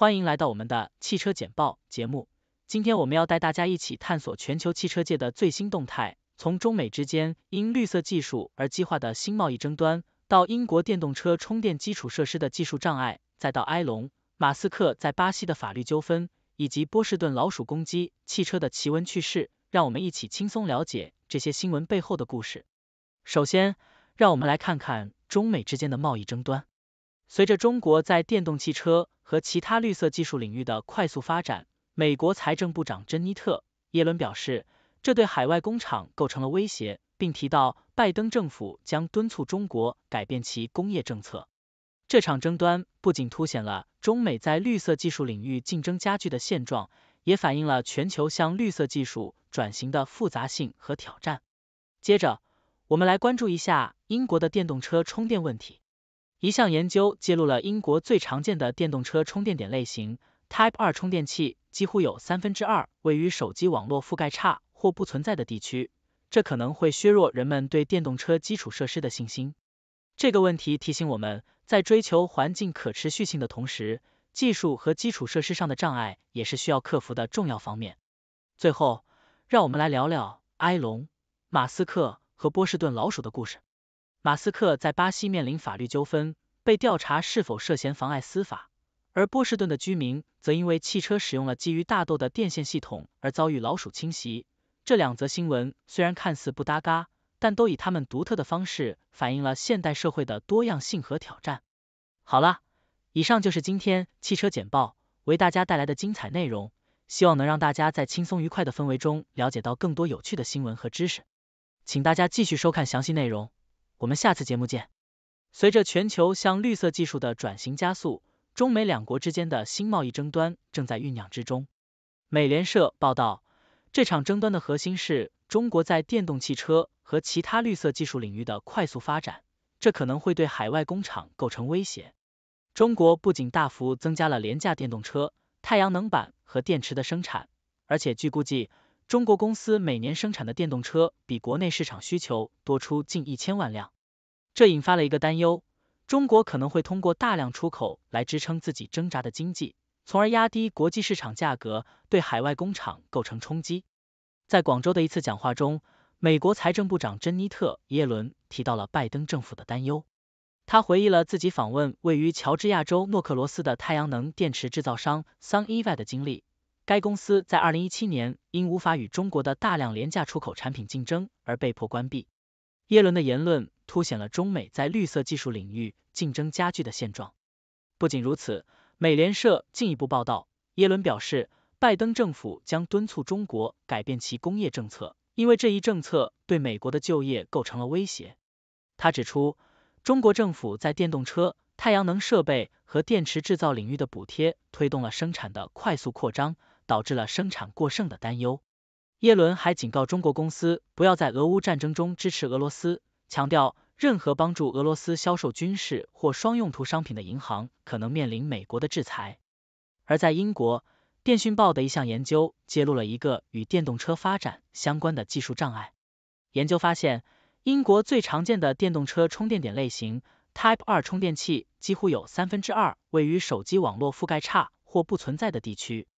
欢迎来到我们的汽车简报节目。今天我们要带大家一起探索全球汽车界的最新动态，从中美之间因绿色技术而激化的新贸易争端，到英国电动车充电基础设施的技术障碍，再到埃隆·马斯克在巴西的法律纠纷，以及波士顿老鼠攻击汽车的奇闻趣事。让我们一起轻松了解这些新闻背后的故事。首先，让我们来看看中美之间的贸易争端。随着中国在电动汽车和其他绿色技术领域的快速发展，美国财政部长珍妮特·耶伦表示，这对海外工厂构成了威胁，并提到拜登政府将敦促中国改变其工业政策。这场争端不仅凸显了中美在绿色技术领域竞争加剧的现状，也反映了全球向绿色技术转型的复杂性和挑战。接着，我们来关注一下英国的电动车充电问题。一项研究揭露了英国最常见的电动车充电点类型 Type 二充电器几乎有三分之二位于手机网络覆盖差或不存在的地区，这可能会削弱人们对电动车基础设施的信心。这个问题提醒我们在追求环境可持续性的同时，技术和基础设施上的障碍也是需要克服的重要方面。最后，让我们来聊聊埃隆·马斯克和波士顿老鼠的故事。马斯克在巴西面临法律纠纷，被调查是否涉嫌妨碍司法；而波士顿的居民则因为汽车使用了基于大豆的电线系统而遭遇老鼠侵袭。这两则新闻虽然看似不搭嘎，但都以他们独特的方式反映了现代社会的多样性和挑战。好了，以上就是今天汽车简报为大家带来的精彩内容，希望能让大家在轻松愉快的氛围中了解到更多有趣的新闻和知识。请大家继续收看详细内容。我们下次节目见。随着全球向绿色技术的转型加速，中美两国之间的新贸易争端正在酝酿之中。美联社报道，这场争端的核心是中国在电动汽车和其他绿色技术领域的快速发展，这可能会对海外工厂构成威胁。中国不仅大幅增加了廉价电动车、太阳能板和电池的生产，而且据估计，中国公司每年生产的电动车比国内市场需求多出近一千万辆。这引发了一个担忧，中国可能会通过大量出口来支撑自己挣扎的经济，从而压低国际市场价格，对海外工厂构成冲击。在广州的一次讲话中，美国财政部长珍妮特·耶伦提到了拜登政府的担忧。她回忆了自己访问位于乔治亚州诺克罗斯的太阳能电池制造商 s u n e v a 的经历。该公司在二零一七年因无法与中国的大量廉价出口产品竞争而被迫关闭。耶伦的言论凸显了中美在绿色技术领域竞争加剧的现状。不仅如此，美联社进一步报道，耶伦表示，拜登政府将敦促中国改变其工业政策，因为这一政策对美国的就业构成了威胁。他指出，中国政府在电动车、太阳能设备和电池制造领域的补贴，推动了生产的快速扩张，导致了生产过剩的担忧。耶伦还警告中国公司不要在俄乌战争中支持俄罗斯，强调任何帮助俄罗斯销售军事或双用途商品的银行可能面临美国的制裁。而在英国，《电讯报》的一项研究揭露了一个与电动车发展相关的技术障碍。研究发现，英国最常见的电动车充电点类型 Type 二充电器几乎有三分之二位于手机网络覆盖差或不存在的地区。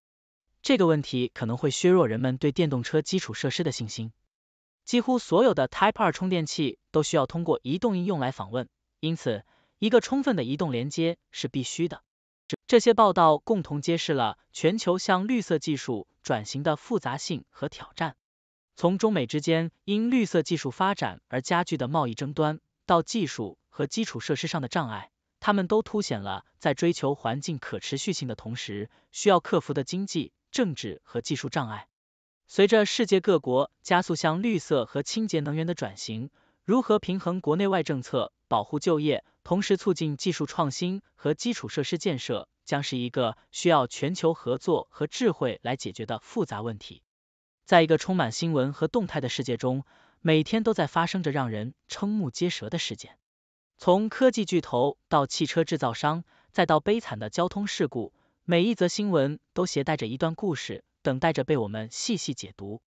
这个问题可能会削弱人们对电动车基础设施的信心。几乎所有的 Type 二充电器都需要通过移动应用来访问，因此一个充分的移动连接是必须的。这些报道共同揭示了全球向绿色技术转型的复杂性和挑战。从中美之间因绿色技术发展而加剧的贸易争端，到技术和基础设施上的障碍，他们都凸显了在追求环境可持续性的同时，需要克服的经济。政治和技术障碍。随着世界各国加速向绿色和清洁能源的转型，如何平衡国内外政策、保护就业，同时促进技术创新和基础设施建设，将是一个需要全球合作和智慧来解决的复杂问题。在一个充满新闻和动态的世界中，每天都在发生着让人瞠目结舌的事件，从科技巨头到汽车制造商，再到悲惨的交通事故。每一则新闻都携带着一段故事，等待着被我们细细解读。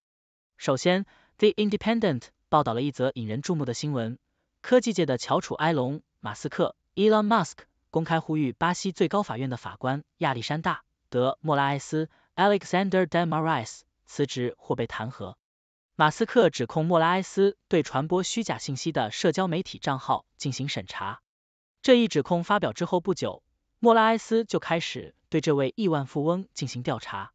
首先，《The Independent》报道了一则引人注目的新闻：科技界的翘楚埃隆·马斯克 （Elon Musk） 公开呼吁巴西最高法院的法官亚历山大·德·莫拉埃斯 （Alexander de Moraes） 辞职或被弹劾。马斯克指控莫拉埃斯对传播虚假信息的社交媒体账号进行审查。这一指控发表之后不久，莫拉埃斯就开始。对这位亿万富翁进行调查，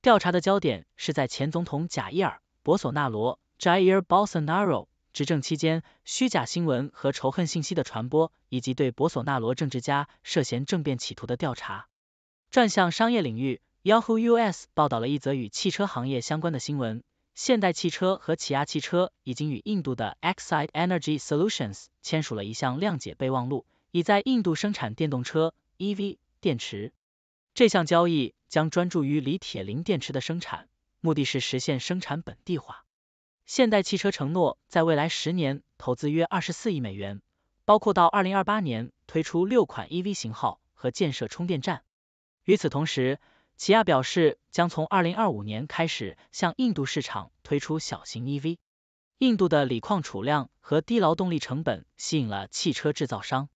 调查的焦点是在前总统贾伊尔·博索纳罗 （Jair Bolsonaro） 执政期间虚假新闻和仇恨信息的传播，以及对博索纳罗政治家涉嫌政变企图的调查。转向商业领域，Yahoo US 报道了一则与汽车行业相关的新闻：现代汽车和起亚汽车已经与印度的 Exide Energy Solutions 签署了一项谅解备忘录，以在印度生产电动车 EV 电池。这项交易将专注于锂铁磷电池的生产，目的是实现生产本地化。现代汽车承诺在未来十年投资约二十四亿美元，包括到二零二八年推出六款 EV 型号和建设充电站。与此同时，起亚表示将从二零二五年开始向印度市场推出小型 EV。印度的锂矿储量和低劳动力成本吸引了汽车制造商。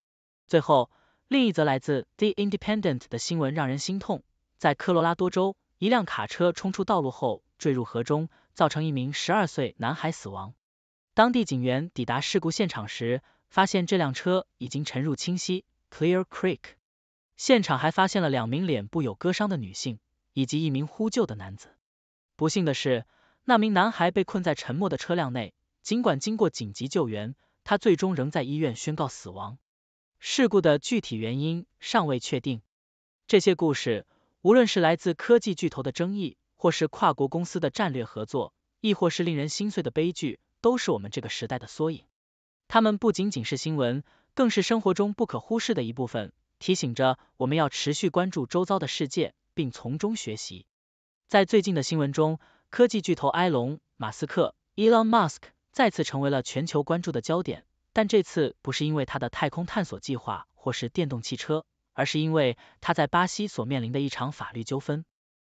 最后。另一则来自 The Independent 的新闻让人心痛：在科罗拉多州，一辆卡车冲出道路后坠入河中，造成一名十二岁男孩死亡。当地警员抵达事故现场时，发现这辆车已经沉入清溪 Clear Creek。现场还发现了两名脸部有割伤的女性以及一名呼救的男子。不幸的是，那名男孩被困在沉没的车辆内，尽管经过紧急救援，他最终仍在医院宣告死亡。事故的具体原因尚未确定。这些故事，无论是来自科技巨头的争议，或是跨国公司的战略合作，亦或是令人心碎的悲剧，都是我们这个时代的缩影。他们不仅仅是新闻，更是生活中不可忽视的一部分，提醒着我们要持续关注周遭的世界，并从中学习。在最近的新闻中，科技巨头埃隆·马斯克 （Elon Musk） 再次成为了全球关注的焦点。但这次不是因为他的太空探索计划或是电动汽车，而是因为他在巴西所面临的一场法律纠纷。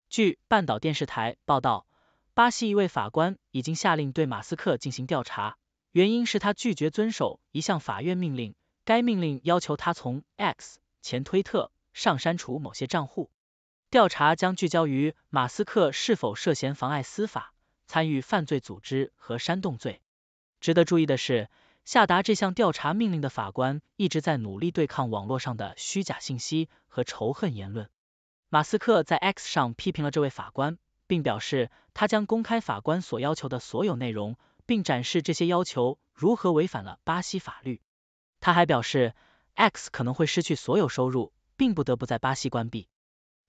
据半岛电视台报道，巴西一位法官已经下令对马斯克进行调查，原因是他拒绝遵守一项法院命令。该命令要求他从 X 前推特上删除某些账户。调查将聚焦于马斯克是否涉嫌妨碍司法、参与犯罪组织和煽动罪。值得注意的是。下达这项调查命令的法官一直在努力对抗网络上的虚假信息和仇恨言论。马斯克在 X 上批评了这位法官，并表示他将公开法官所要求的所有内容，并展示这些要求如何违反了巴西法律。他还表示，X 可能会失去所有收入，并不得不在巴西关闭。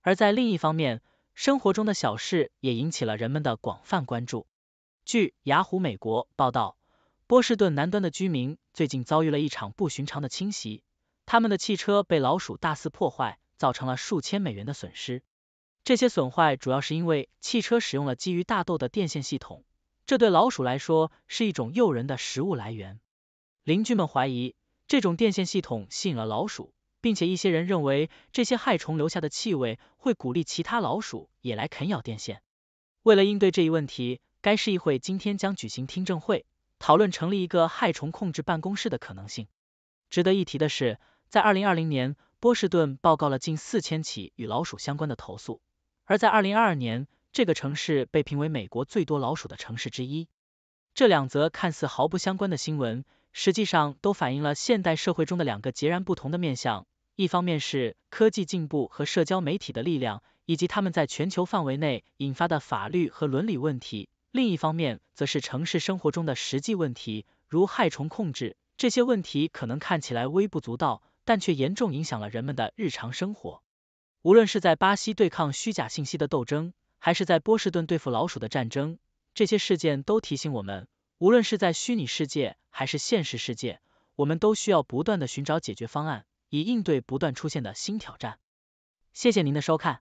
而在另一方面，生活中的小事也引起了人们的广泛关注。据雅虎美国报道。波士顿南端的居民最近遭遇了一场不寻常的侵袭，他们的汽车被老鼠大肆破坏，造成了数千美元的损失。这些损坏主要是因为汽车使用了基于大豆的电线系统，这对老鼠来说是一种诱人的食物来源。邻居们怀疑这种电线系统吸引了老鼠，并且一些人认为这些害虫留下的气味会鼓励其他老鼠也来啃咬电线。为了应对这一问题，该市议会今天将举行听证会。讨论成立一个害虫控制办公室的可能性。值得一提的是，在二零二零年，波士顿报告了近四千起与老鼠相关的投诉；而在二零二二年，这个城市被评为美国最多老鼠的城市之一。这两则看似毫不相关的新闻，实际上都反映了现代社会中的两个截然不同的面向：一方面是科技进步和社交媒体的力量，以及他们在全球范围内引发的法律和伦理问题。另一方面，则是城市生活中的实际问题，如害虫控制。这些问题可能看起来微不足道，但却严重影响了人们的日常生活。无论是在巴西对抗虚假信息的斗争，还是在波士顿对付老鼠的战争，这些事件都提醒我们，无论是在虚拟世界还是现实世界，我们都需要不断的寻找解决方案，以应对不断出现的新挑战。谢谢您的收看。